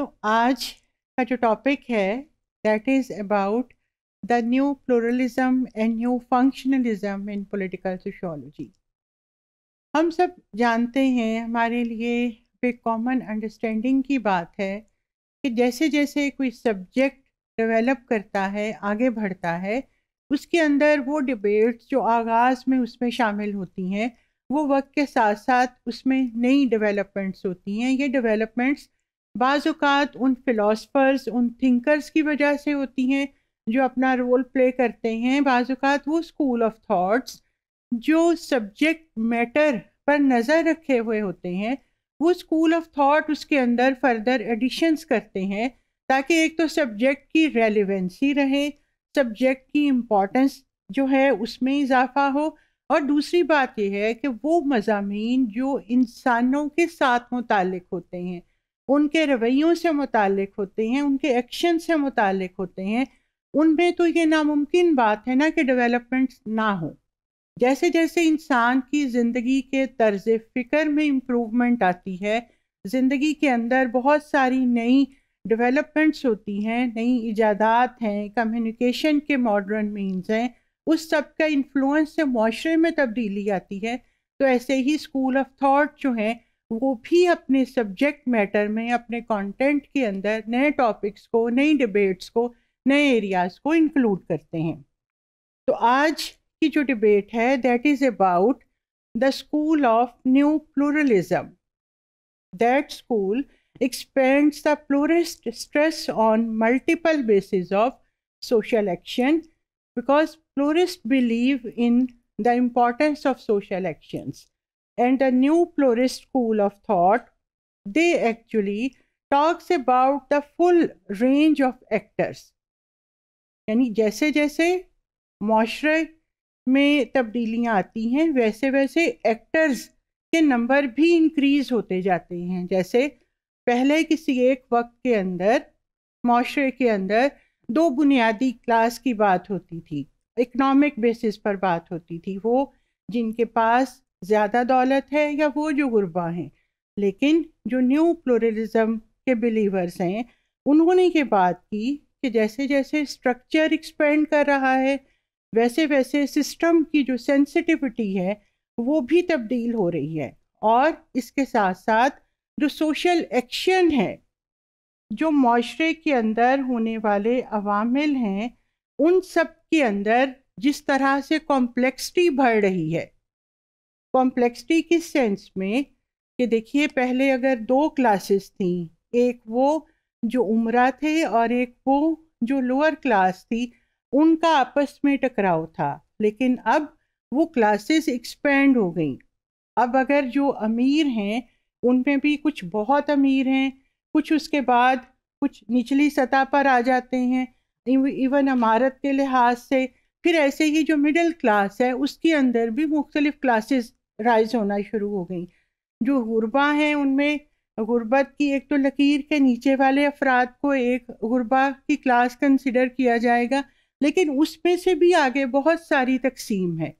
तो आज का जो टॉपिक है that is about the new pluralism and new functionalism in political sociology हम सब जानते हैं हमारे लिए एक कॉमन अंडरस्टैंडिंग की बात है कि जैसे जैसे कोई सब्जेक्ट डेवलप करता है आगे बढ़ता है उसके अंदर वो डिबेट्स जो आगाज़ में उसमें शामिल होती हैं वो वक्त के साथ साथ उसमें नई डेवलपमेंट्स होती हैं ये डेवलपमेंट्स बाज़ात उन फ़िलासफ़र्स उन थिंकर्स की वजह से होती हैं जो अपना रोल प्ले करते हैं बाज़ात वो स्कूल ऑफ थाट्स जो सब्जेक्ट मैटर पर नज़र रखे हुए होते हैं वो स्कूल ऑफ थाट उसके अंदर फर्दर एडिशंस करते हैं ताकि एक तो सब्जेक्ट की रेलिवेंसी रहे सब्जेक्ट की इम्पोर्टेंस जो है उसमें इजाफा हो और दूसरी बात यह है कि वो मजामी जो इंसानों के साथ मुतल होते हैं उनके रवैयों से मुतक होते हैं उनके एक्शन से मुतक होते हैं उनमें तो ये नामुमकिन बात है ना कि डेवलपमेंट्स ना हो जैसे जैसे इंसान की ज़िंदगी के तर्ज फ़िक्र में इम्प्रूवमेंट आती है ज़िंदगी के अंदर बहुत सारी नई डेवलपमेंट्स होती हैं नई इजादात हैं कम्युनिकेशन के मॉडर्न मीन्स हैं उस सब का इन्फ्लुएंस से माशरे में तब्दीली आती है तो ऐसे ही स्कूल ऑफ थाट जो हैं वो भी अपने सब्जेक्ट मैटर में अपने कंटेंट के अंदर नए टॉपिक्स को नई डिबेट्स को नए एरियाज को इंक्लूड करते हैं तो आज की जो डिबेट है that is about the school of new pluralism that school expands the pluralist stress on multiple basis of social action because pluralist believe in the importance of social actions and a new florist school of thought they actually talks about the full range of actors यानी जैसे जैसे माशरे में तब्दीलियाँ आती हैं वैसे वैसे actors के नंबर भी इंक्रीज होते जाते हैं जैसे पहले किसी एक वक्त के अंदर माशरे के अंदर दो बुनियादी क्लास की बात होती थी इकनॉमिक बेसिस पर बात होती थी वो जिनके पास ज़्यादा दौलत है या वो जो गुरबा हैं लेकिन जो न्यू प्लोरलिज़म के बिलीवर्स हैं उन्होंने ये बात की कि जैसे जैसे स्ट्रक्चर एक्सपेंड कर रहा है वैसे वैसे सिस्टम की जो सेंसिटिविटी है वो भी तब्दील हो रही है और इसके साथ साथ जो सोशल एक्शन है जो माशरे के अंदर होने वाले अवामिल हैं उन सब के अंदर जिस तरह से कॉम्प्लेक्सिटी बढ़ रही है कॉम्प्लेक्सिटी किस सेंस में कि देखिए पहले अगर दो क्लासेस थी एक वो जो उम्रा थे और एक वो जो लोअर क्लास थी उनका आपस में टकराव था लेकिन अब वो क्लासेस एक्सपेंड हो गई अब अगर जो अमीर हैं उनमें भी कुछ बहुत अमीर हैं कुछ उसके बाद कुछ निचली सतह पर आ जाते हैं इवन इमारत के लिहाज से फिर ऐसे ही जो मिडिल क्लास है उसके अंदर भी मुख्तलिफ क्लासेस राइज होना शुरू हो गई जो गुरबा हैं उनमें गुरबत की एक तो लकीर के नीचे वाले अफराद को एक गुरबा की क्लास कंसिडर किया जाएगा लेकिन उसमें से भी आगे बहुत सारी तकसीम है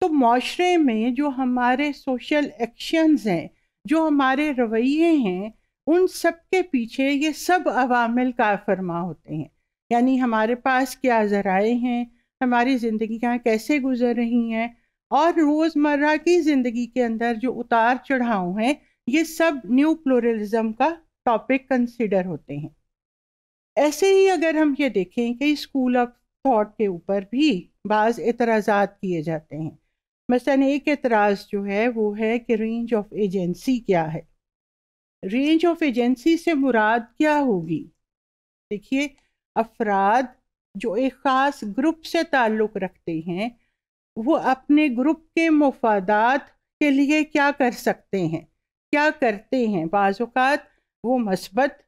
तो माशरे में जो हमारे सोशल एक्शंस हैं जो हमारे रवैये हैं उन सब के पीछे ये सब अवामिल फरमा होते हैं यानी हमारे पास क्या ज़राए हैं हमारी ज़िंदगी कैसे गुजर रही हैं और रोज़मर्रा की ज़िंदगी के अंदर जो उतार चढ़ाव हैं ये सब न्यू प्लोरलिज़म का टॉपिक कंसिडर होते हैं ऐसे ही अगर हम ये देखें कि स्कूल ऑफ थॉट के ऊपर भी बाज़ एतराज़ा किए जाते हैं मसलन एक एतराज़ जो है वो है कि रेंज ऑफ एजेंसी क्या है रेंज ऑफ एजेंसी से मुराद क्या होगी देखिए अफराद जो एक ख़ास ग्रुप से ताल्लुक़ रखते हैं वो अपने ग्रुप के मफादात के लिए क्या कर सकते हैं क्या करते हैं बाज़ात वो मस्बत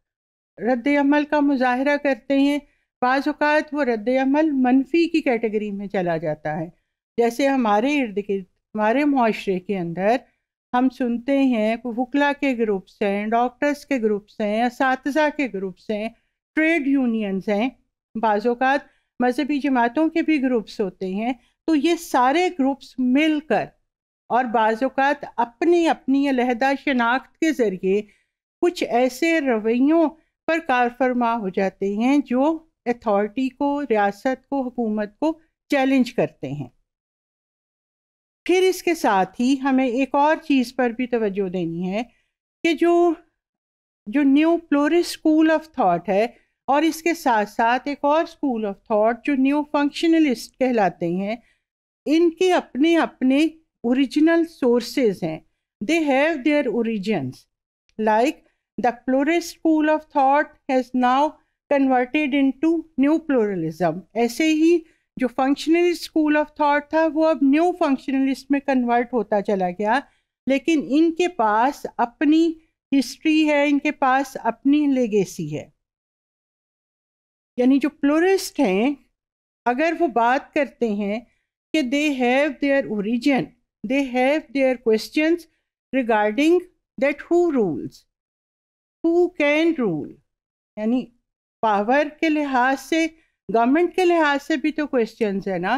रद्दमल का मुजाहरा करते हैं बाज़ात वो रद्दमल मनफी की कैटेगरी में चला जाता है जैसे हमारे इर्द गिर्द हमारे माशरे के अंदर हम सुनते हैं वकला के ग्रुप्स हैं डॉक्टर्स के ग्रुप्स हैं इस के ग्रुप्स हैं ट्रेड यूनियंस हैं बाज़ात मजहबी जमातों के भी ग्रुप्स होते हैं तो ये सारे ग्रुप्स मिलकर और बाज़ात अपनी अपनी अलहदा शनाख्त के ज़रिए कुछ ऐसे रवैयों पर कारफरमा हो जाते हैं जो अथॉरिटी को रियासत को हुकूमत को चैलेंज करते हैं फिर इसके साथ ही हमें एक और चीज़ पर भी तवज्जो देनी है कि जो जो new pluralist school of thought है और इसके साथ साथ एक और स्कूल ऑफ थॉट जो न्यू फंक्शनलिस्ट कहलाते हैं इनके अपने अपने ओरिजिनल सोर्सेज हैं they have their origins like the pluralist school of thought has now converted into new pluralism ऐसे ही जो फंक्शनलिस्ट स्कूल ऑफ थाट था वो अब न्यू फंक्शनलिस्ट में कन्वर्ट होता चला गया लेकिन इनके पास अपनी हिस्ट्री है इनके पास अपनी लेगेसी है यानी जो प्लोरिस्ट हैं अगर वो बात करते हैं कि they have their origin they have their question regarding that who rules who can rule यानी पावर के लिहाज से गवर्नमेंट के लिहाज से भी तो क्वेश्चन है ना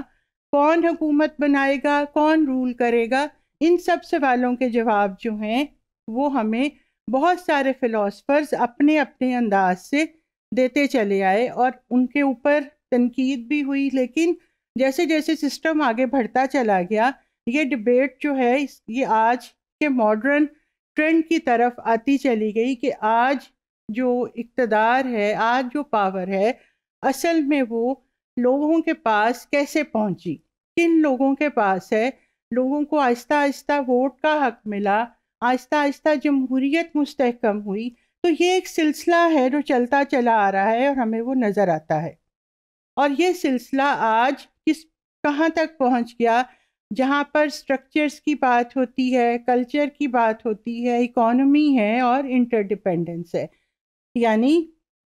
कौन हुकूमत बनाएगा कौन रूल करेगा इन सब सवालों के जवाब जो हैं वो हमें बहुत सारे फ़िलासफ़र्स अपने अपने अंदाज से देते चले आए और उनके ऊपर तनकीद भी हुई लेकिन जैसे जैसे सिस्टम आगे बढ़ता चला गया ये डिबेट जो है ये आज के मॉडर्न ट्रेंड की तरफ आती चली गई कि आज जो इकतदार है आज जो पावर है असल में वो लोगों के पास कैसे पहुंची किन लोगों के पास है लोगों को आहिस्ता आहिस्ता वोट का हक मिला आहिस्ता आहिस्ता जमहूरीत मुस्तकम हुई तो ये एक सिलसिला है जो चलता चला आ रहा है और हमें वो नज़र आता है और ये सिलसिला आज किस कहाँ तक पहुँच गया जहाँ पर स्ट्रक्चर्स की बात होती है कल्चर की बात होती है इकोनॉमी है और इंटरडिपेंडेंस है यानी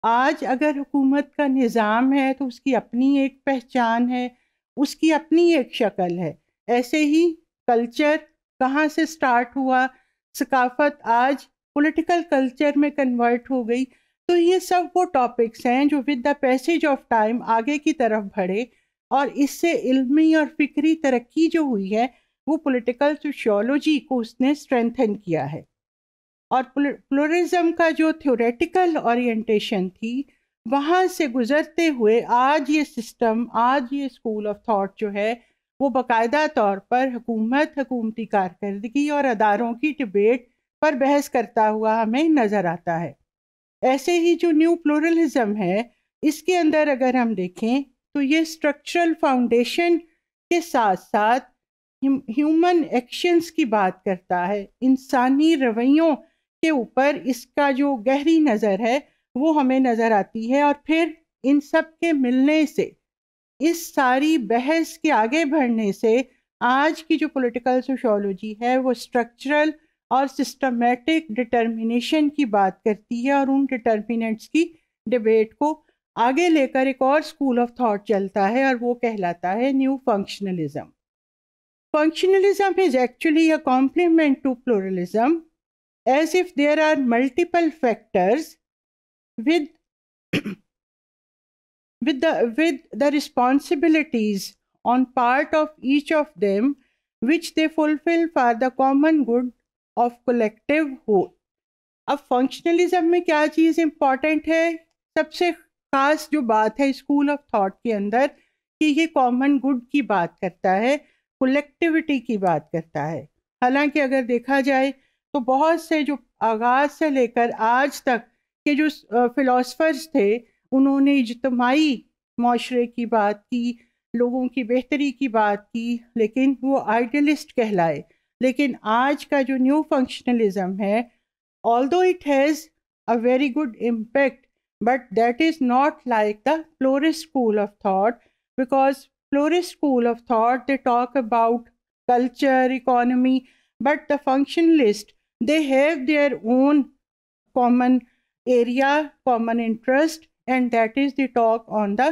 आज अगर हुकूमत का निज़ाम है तो उसकी अपनी एक पहचान है उसकी अपनी एक शक्ल है ऐसे ही कल्चर कहाँ से स्टार्ट हुआ सकाफत आज पॉलिटिकल कल्चर में कन्वर्ट हो गई तो ये सब वो टॉपिक्स हैं जो with the passage of time आगे की तरफ बढ़े और इससे इल्मी और फिक्री तरक्की जो हुई है वो पॉलिटिकल सोशियोलॉजी को उसने स्ट्रेंथन किया है और प्लोरिज्म का जो थ्योरेटिकल ओरिएंटेशन थी वहाँ से गुजरते हुए आज ये सिस्टम आज ये स्कूल ऑफ थॉट जो है वो बाकायदा तौर पर हुकूमत हकूमती कारकर्दगी और अदारों की डिबेट पर बहस करता हुआ हमें नज़र आता है ऐसे ही जो न्यू प्लोरलिज्म है इसके अंदर अगर हम देखें तो ये स्ट्रक्चरल फाउंडेशन के साथ साथ ह्यूमन एक्शंस की बात करता है इंसानी रवैयों के ऊपर इसका जो गहरी नज़र है वो हमें नज़र आती है और फिर इन सब के मिलने से इस सारी बहस के आगे बढ़ने से आज की जो पॉलिटिकल सोशोलॉजी है वो स्ट्रक्चरल और सिस्टमेटिक डिटर्मिनेशन की बात करती है और उन डिटर्मिनेंट्स की डिबेट को आगे लेकर एक और स्कूल ऑफ थॉट चलता है और वो कहलाता है new functionalism functionalism is actually a complement to pluralism as if there are multiple factors with with the with the responsibilities on part of each of them which they fulfil for the common good of collective हो अब functionalism में क्या चीज़ important है सबसे खास जो बात है स्कूल ऑफ थॉट के अंदर कि ये कॉमन गुड की बात करता है कलेक्टिविटी की बात करता है हालांकि अगर देखा जाए तो बहुत से जो आगाज़ से लेकर आज तक के जो फिलोसफर्स थे उन्होंने इजतमाही माशरे की बात की लोगों की बेहतरी की बात की लेकिन वो आइडियलिस्ट कहलाए लेकिन आज का जो न्यू फंक्शनलिज्म है although it has a very good impact but that is not like the pluralist school of thought because pluralist school of thought they talk about culture economy but the functionalist they have their own common area common interest and that is the talk on the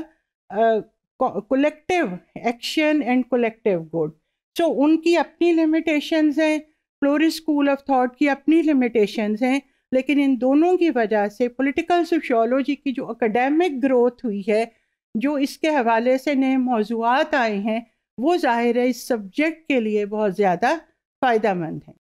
collective action and collective good so so, उनकी अपनी limitations हैं फ्लोरिस school of thought की अपनी limitations हैं लेकिन इन दोनों की वजह से पॉलिटिकल सोशियोलॉजी की जो अकेडमिक ग्रोथ हुई है जो इसके हवाले से नए मौजूद आए हैं वो ज़ाहिर है इस सब्जेक्ट के लिए बहुत ज़्यादा फ़ायदा मंद हैं